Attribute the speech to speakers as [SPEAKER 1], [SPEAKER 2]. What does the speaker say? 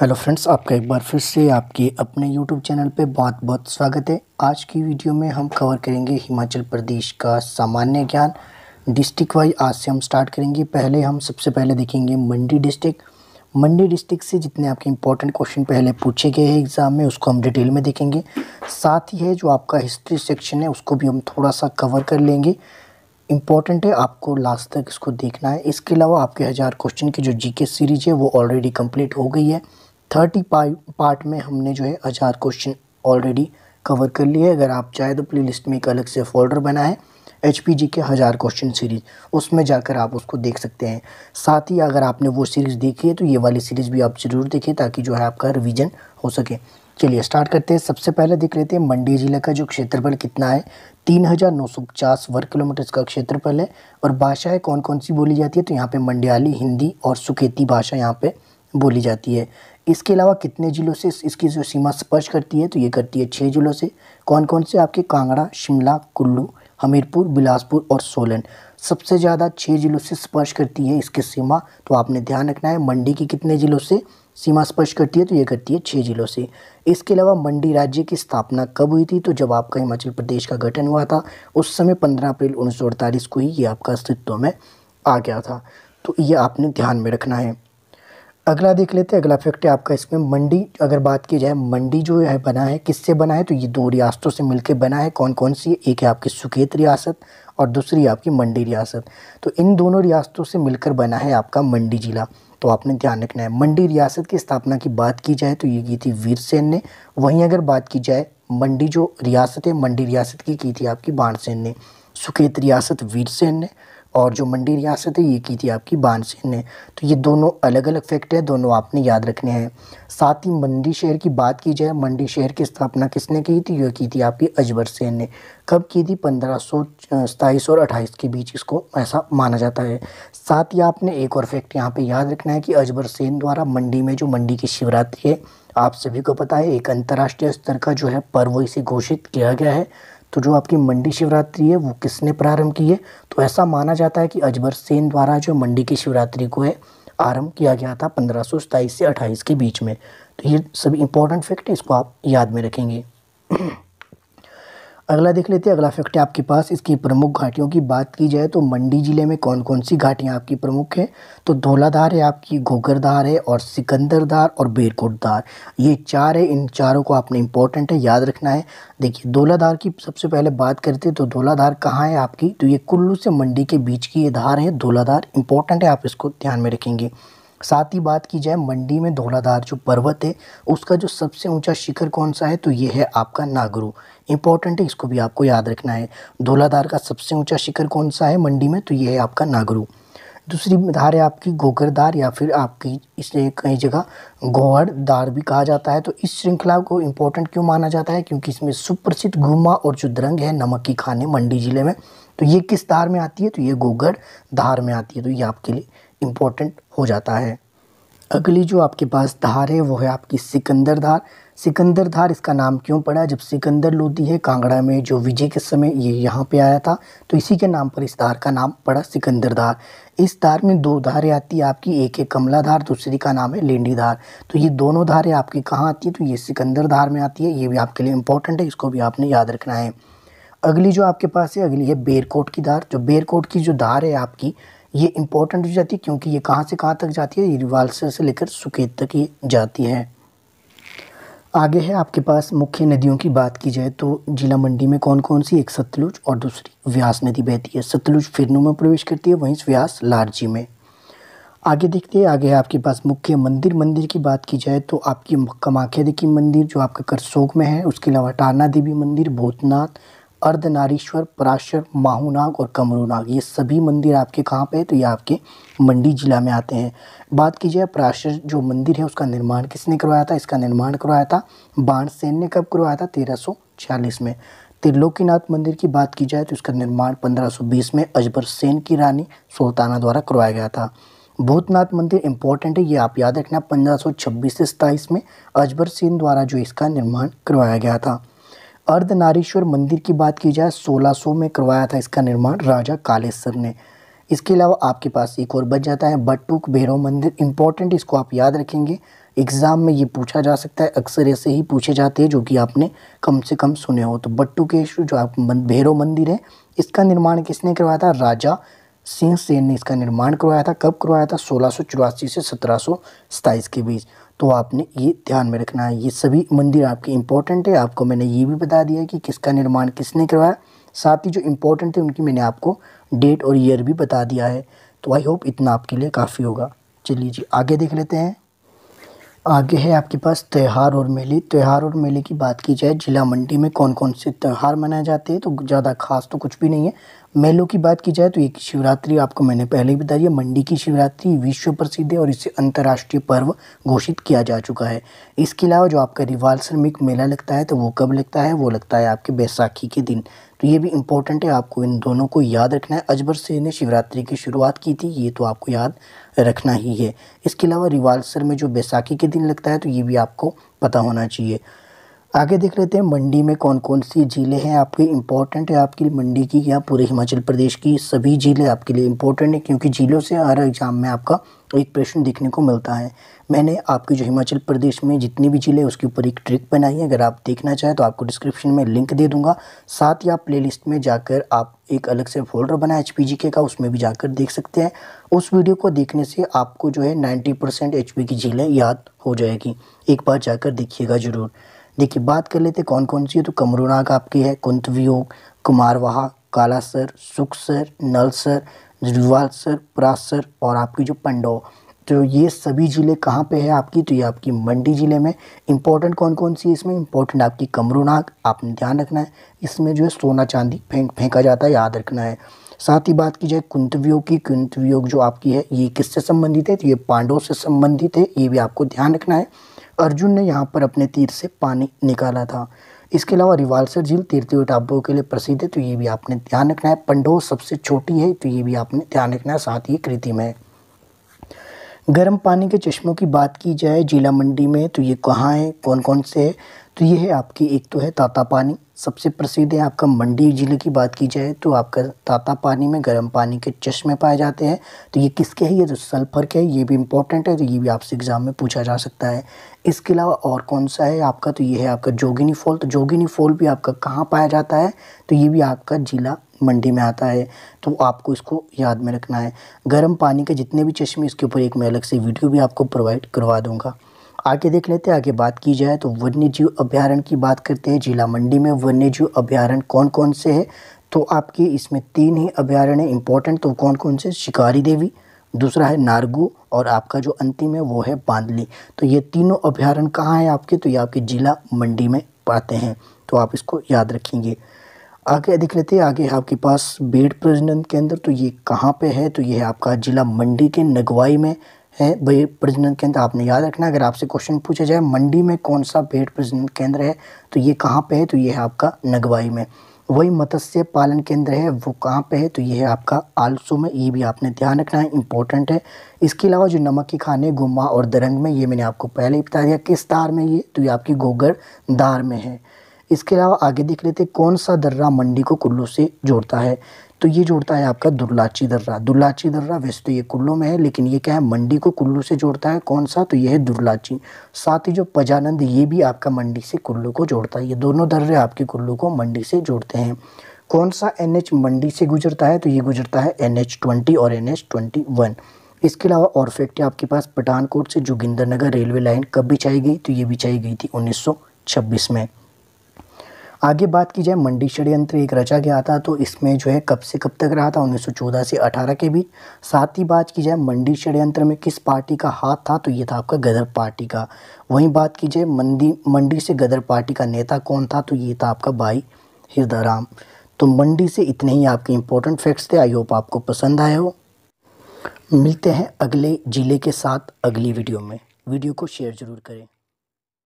[SPEAKER 1] hello friends आपका एक बार फिर से आपके अपने यूट्यूब चैनल पे बहुत बहुत स्वागत है आज की वीडियो में हम कवर करेंगे हिमाचल प्रदेश का सामान्य ज्ञान डिस्ट्रिक्ट वाइज आज से हम स्टार्ट करेंगे पहले हम सबसे पहले देखेंगे मंडी डिस्ट्रिक्ट मंडी डिस्ट्रिक्ट से जितने आपके इंपॉर्टेंट क्वेश्चन पहले पूछे गए हैं एग्ज़ाम में उसको हम डिटेल में देखेंगे साथ ही है जो आपका हिस्ट्री सेक्शन है उसको भी हम थोड़ा सा कवर कर लेंगे इम्पॉर्टेंट है आपको लास्ट तक इसको देखना है इसके अलावा आपके हज़ार क्वेश्चन की जो जीके सीरीज है वो ऑलरेडी कंप्लीट हो गई है थर्टी पार्ट में हमने जो है हज़ार क्वेश्चन ऑलरेडी कवर कर लिए अगर आप चाहें तो प्ले लिस्ट में एक अलग से फोल्डर बना है एच पी जी के हज़ार क्वेश्चन सीरीज़ उसमें जाकर आप उसको देख सकते हैं साथ ही अगर आपने वो सीरीज़ देखी है तो ये वाली सीरीज़ भी आप ज़रूर देखें ताकि जो है आपका रिवीजन हो सके चलिए स्टार्ट करते हैं सबसे पहले देख लेते हैं मंडी ज़िले का जो क्षेत्रफल कितना है तीन हज़ार नौ सौ पचास वर्ग किलोमीटर का क्षेत्रफल है और भाषाएँ कौन कौन सी बोली जाती है तो यहाँ पर मंडियाली हिंदी और सुखेती भाषा यहाँ पर बोली जाती है इसके अलावा कितने ज़िलों से इसकी जो सीमा स्पर्श करती है तो ये करती है छः ज़िलों से कौन कौन से आपके कांगड़ा शिमला कुल्लू हमीरपुर बिलासपुर और सोलन सबसे ज़्यादा छः ज़िलों से स्पर्श करती है इसकी सीमा तो आपने ध्यान रखना है मंडी की कितने ज़िलों से सीमा स्पर्श करती है तो ये करती है छः ज़िलों से इसके अलावा मंडी राज्य की स्थापना कब हुई थी तो जब आपका हिमाचल प्रदेश का गठन हुआ था उस समय पंद्रह अप्रैल उन्नीस को ही ये आपका अस्तित्व में आ गया था तो ये आपने ध्यान में रखना है अगला देख लेते हैं अगला फैक्ट है आपका इसमें मंडी अगर बात की जाए मंडी जो है बना है किससे बना है तो ये दो रियासतों से मिलकर बना है कौन कौन सी है एक है आपकी सुकेत रियासत और दूसरी आपकी मंडी रियासत तो इन दोनों रियासतों से मिलकर बना है आपका मंडी ज़िला तो आपने ध्यान रखना है मंडी रियासत की स्थापना की बात की जाए तो ये की थी वीर सेन ने वहीं अगर बात की जाए मंडी जो रियासत है मंडी रियासत की की थी आपकी बाण सेन ने सुकेत रियासत वीर सेन ने और जो मंडी रियासत है ये की थी आपकी बानसिन ने तो ये दोनों अलग अलग फैक्ट है दोनों आपने याद रखने हैं साथ ही मंडी शहर की बात की जाए मंडी शहर की स्थापना किसने की थी ये की थी आपकी अजबर सेन ने कब की थी पंद्रह सौ सताईस और अट्ठाईस के बीच इसको ऐसा माना जाता है साथ ही आपने एक और फैक्ट यहाँ पर याद रखना है कि अजबर सेन द्वारा मंडी में जो मंडी की शिवरात्रि है आप सभी को पता है एक अंतर्राष्ट्रीय स्तर का जो है पर्व इसे घोषित किया गया है तो जो आपकी मंडी शिवरात्रि है वो किसने प्रारंभ की है तो ऐसा माना जाता है कि अजबर सेन द्वारा जो मंडी की शिवरात्रि को है आरंभ किया गया था पंद्रह से अट्ठाईस के बीच में तो ये सभी इंपॉर्टेंट फैक्ट है इसको आप याद में रखेंगे अगला देख लेते हैं अगला फैक्ट है आपके पास इसकी प्रमुख घाटियों की बात की जाए तो मंडी ज़िले में कौन कौन सी घाटियाँ आपकी प्रमुख हैं तो धोलाधार है आपकी घोगरधार है और सिकंदरधार और बेरकोटधार ये चार है इन चारों को आपने इम्पोर्टेंट है याद रखना है देखिए धोलाधार की सबसे पहले बात करते हैं तो धोलाधार कहाँ है आपकी तो ये कुल्लू से मंडी के बीच की ये धार है धोलाधार इंपॉर्टेंट है आप इसको ध्यान में रखेंगे साथ ही बात की जाए मंडी में धौलाधार जो पर्वत है उसका जो सबसे ऊंचा शिखर कौन सा है तो ये है आपका नागरू इंपॉर्टेंट है इसको भी आपको याद रखना है धौलाधार का सबसे ऊंचा शिखर कौन सा है मंडी में तो ये है आपका नागरू दूसरी धार है आपकी गोकरदार या फिर आपकी इसे कई जगह गोहड़ भी कहा जाता है तो इस श्रृंखला को इम्पोर्टेंट क्यों माना जाता है क्योंकि इसमें सुप्रसिद्ध गुमा और जो द्रंग है नमक की खाने मंडी ज़िले में तो ये किस धार में आती है तो ये गोगड़ धार में आती है तो ये आपके लिए इम्पोर्टेंट हो जाता है अगली जो आपके पास धार है वो है आपकी सिकंदर धार सिकंदर धार इसका नाम क्यों पड़ा जब सिकंदर लोधी है कांगड़ा में जो विजय के समय ये यहाँ पे आया था तो इसी के नाम पर इस धार का नाम पड़ा सिकंदर धार इस धार में दो धारें आती है आपकी एक है कमला धार दूसरी का नाम है लेंडी धार तो ये दोनों धारें आपकी कहाँ आती है तो ये सिकंदर धार में आती है ये भी आपके लिए इंपॉर्टेंट है इसको भी आपने याद रखना है अगली जो आपके पास है अगली है बेरकोट की धार जो बेरकोट की जो धार है आपकी ये इंपॉर्टेंट हो जाती है क्योंकि ये कहाँ से कहाँ तक जाती है ये रिवालसर से लेकर सुकेत तक ये जाती है आगे है आपके पास मुख्य नदियों की बात की जाए तो जिला मंडी में कौन कौन सी एक सतलुज और दूसरी व्यास नदी बहती है सतलुज फिरनू में प्रवेश करती है वहीं व्यास लारजी में आगे देखते हैं आगे है आपके पास मुख्य मंदिर मंदिर की बात की जाए तो आपकी कमाख्या देवी मंदिर जो आपका करसोग में है उसके अलावा टारना देवी मंदिर भूतनाथ अर्धनारीश्वर पराशर माहूनाग और कमरूनाग ये सभी मंदिर आपके कहाँ पे है तो ये आपके मंडी जिला में आते हैं बात की जाए पराशर जो मंदिर है उसका निर्माण किसने करवाया था इसका निर्माण करवाया था बाणसेन ने कब करवाया था तेरह में त्रिलोकीनाथ मंदिर की बात की जाए तो इसका निर्माण 1520 में अजबर सेन की रानी सुल्ताना द्वारा करवाया गया था भूतनाथ मंदिर इंपॉर्टेंट है ये आप याद रखना 1526 से सताईस में अजबर सेन द्वारा जो इसका निर्माण करवाया गया था अर्धनारीश्वर मंदिर की बात की जाए 1600 में करवाया था इसका निर्माण राजा कालेश्वर ने इसके अलावा आपके पास एक और बच जाता है बटुक भैरव मंदिर इंपॉर्टेंट इसको आप याद रखेंगे एग्ज़ाम में ये पूछा जा सकता है अक्सर ऐसे ही पूछे जाते हैं जो कि आपने कम से कम सुने हो तो बट्टुकेश्वर जो आप भैरव मंदिर है इसका निर्माण किसने करवाया था राजा सिंह सेन ने इसका निर्माण करवाया था कब करवाया था सोलह से सत्रह के बीच तो आपने ये ध्यान में रखना है ये सभी मंदिर आपके इम्पोर्टेंट है आपको मैंने ये भी बता दिया कि किसका निर्माण किसने करवाया साथ ही जो इम्पोर्टेंट है उनकी मैंने आपको डेट और ईयर भी बता दिया है तो आई होप इतना आपके लिए काफ़ी होगा चलिए जी आगे देख लेते हैं आगे है आपके पास त्यौहार और मेले त्यौहार और मेले की बात की जाए जिला मंडी में कौन कौन से त्यौहार मनाए जाते हैं तो ज़्यादा खास तो कुछ भी नहीं है मेलों की बात की जाए तो एक शिवरात्रि आपको मैंने पहले ही बता दिया मंडी की शिवरात्रि विश्व प्रसिद्ध है और इसे अंतर्राष्ट्रीय पर्व घोषित किया जा चुका है इसके अलावा जो आपका रिवाल श्रमिक मेला लगता है तो वो कब लगता है वो लगता है आपके बैसाखी के दिन तो ये भी इम्पोर्टेंट है आपको इन दोनों को याद रखना है अजबर से ने शिवरात्रि की शुरुआत की थी ये तो आपको याद रखना ही है इसके अलावा रिवालसर में जो बैसाखी के दिन लगता है तो ये भी आपको पता होना चाहिए आगे देख लेते हैं मंडी में कौन कौन सी झीलें हैं आपके इंपॉर्टेंट है आपके लिए मंडी की या पूरे हिमाचल प्रदेश की सभी झीलें आपके लिए इंपॉर्टेंट है क्योंकि झीलों से हर एग्ज़ाम में आपका एक प्रश्न देखने को मिलता है मैंने आपके जो हिमाचल प्रदेश में जितनी भी जिले उसके ऊपर एक ट्रिक बनाई है अगर आप देखना चाहें तो आपको डिस्क्रिप्शन में लिंक दे दूंगा साथ ही आप प्ले में जाकर आप एक अलग से फोल्डर बनाए एच पी का उसमें भी जाकर देख सकते हैं उस वीडियो को देखने से आपको जो है नाइन्टी परसेंट की झीलें याद हो जाएगी एक बार जाकर देखिएगा ज़रूर देखिए बात कर लेते कौन कौन सी है तो कमरुनाग आपकी है कुंत वियोग कुमारवाहा कालासर सुखसर सुख सर नल सर जुवाल सर और आपकी जो पंडो तो ये सभी ज़िले कहाँ पे है आपकी तो ये आपकी मंडी ज़िले में इंपॉर्टेंट कौन कौन सी है इसमें इंपॉर्टेंट आपकी कमरुनाग आपने ध्यान रखना है इसमें जो है सोना चांदी फेंक फेंका जाता है याद रखना है साथ ही बात की जाए कुंतवियोग की कुंतवियोग जो आपकी है ये किससे संबंधित है तो ये पांडवों से संबंधित है ये भी आपको ध्यान रखना है अर्जुन ने यहाँ पर अपने तीर से पानी निकाला था इसके अलावा रिवालसर झील तीर्थ टापुओं के लिए प्रसिद्ध है तो ये भी आपने ध्यान रखना है पंडो सबसे छोटी है तो ये भी आपने ध्यान रखना है साथ ही कृति में गर्म पानी के चश्मों की बात की जाए जिला मंडी में तो ये कहाँ है कौन कौन से है तो ये है आपकी एक तो है ताता पानी सबसे प्रसिद्ध है आपका मंडी ज़िले की बात की जाए तो आपका ताता पानी में गर्म पानी के चश्मे पाए जाते हैं तो ये किसके हैं ये जो तो सल्फर के हैं ये भी इंपॉर्टेंट है तो ये भी आपसे एग्ज़ाम में पूछा जा सकता है इसके अलावा और कौन सा है आपका तो ये है आपका जोगिनी फॉल तो जोगिनी फॉल भी आपका कहाँ पाया जाता है तो ये भी आपका ज़िला मंडी में आता है तो आपको इसको याद में रखना है गर्म पानी के जितने भी चश्मे इसके ऊपर एक मैं अलग से वीडियो भी आपको प्रोवाइड करवा दूँगा आगे देख लेते हैं आगे बात की जाए तो वन्य जीव अभ्यारण्य की बात करते हैं जिला मंडी में वन्य जीव अभ्यारण्य कौन कौन से है तो आपके इसमें तीन ही अभ्यारण्य इंपॉर्टेंट तो कौन कौन से शिकारी देवी दूसरा है नारगू और आपका जो अंतिम है वो है बांदली तो ये तीनों अभ्यारण्य कहाँ हैं आपके तो ये आपके जिला मंडी में पाते हैं तो आप इसको याद रखेंगे आगे देख लेते हैं आगे आपके पास बेड प्रजनन केंद्र तो ये कहाँ पे है तो ये है आपका जिला मंडी के नगवाई में है भाई प्रजनन केंद्र आपने याद रखना अगर आपसे क्वेश्चन पूछा जाए मंडी में कौन सा भेड़ प्रजनन केंद्र है तो ये कहाँ पे है तो ये है आपका नगवाई में वही मत्स्य पालन केंद्र है वो कहाँ पे है तो ये है आपका आलसू में ये भी आपने ध्यान रखना है इंपॉर्टेंट है इसके अलावा जो नमक के खाने गुम्मा और दरंग में ये मैंने आपको पहले ही बता दिया किस तार में ये तो ये आपकी गोगर दार में है इसके अलावा आगे देख लेते कौन सा दर्रा मंडी को कुल्लू से जोड़ता है तो ये जोड़ता है आपका दुर्लाची दर्रा दुर्लाची दर्रा वैसे तो ये कुल्लू में है लेकिन ये क्या है मंडी को कुल्लू से जोड़ता है कौन सा तो ये है दुर्लाची साथ ही जो पजानंद ये भी आपका मंडी से कुल्लू को जोड़ता है ये दोनों दर्रे आपके कुल्लू को मंडी से जोड़ते हैं कौन सा एन मंडी से गुजरता है तो ये गुजरता है एन और एन इसके अलावा और फैक्ट्री आपके पास पठानकोट से जोगिंदर नगर रेलवे लाइन कब बिछाई गई तो ये बिछाई गई थी 1926 में आगे बात की जाए मंडी षडयंत्र एक रचा गया था तो इसमें जो है कब से कब तक रहा था 1914 से 18 के बीच साथ ही बात की जाए मंडी षडयंत्र में किस पार्टी का हाथ था तो ये था आपका गदर पार्टी का वहीं बात की जाए मंडी मंडी से गदर पार्टी का नेता कौन था तो ये था आपका भाई हृदय तो मंडी से इतने ही आपके इंपॉर्टेंट फैक्ट्स थे आई होप आपको पसंद आए हो मिलते हैं अगले ज़िले के साथ अगली वीडियो में वीडियो को शेयर ज़रूर करें